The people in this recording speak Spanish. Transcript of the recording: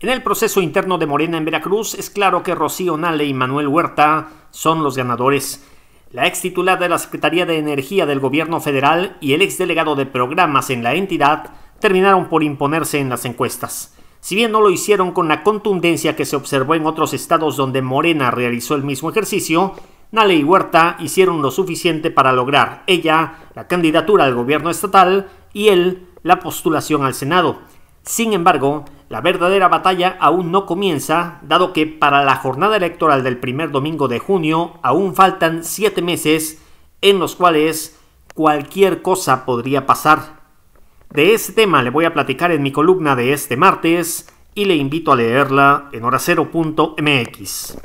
En el proceso interno de Morena en Veracruz es claro que Rocío Nale y Manuel Huerta son los ganadores. La ex titular de la Secretaría de Energía del Gobierno Federal y el ex delegado de programas en la entidad terminaron por imponerse en las encuestas. Si bien no lo hicieron con la contundencia que se observó en otros estados donde Morena realizó el mismo ejercicio, Nale y Huerta hicieron lo suficiente para lograr ella la candidatura al gobierno estatal y él la postulación al Senado. Sin embargo, la verdadera batalla aún no comienza, dado que para la jornada electoral del primer domingo de junio aún faltan siete meses en los cuales cualquier cosa podría pasar. De este tema le voy a platicar en mi columna de este martes y le invito a leerla en horacero.mx.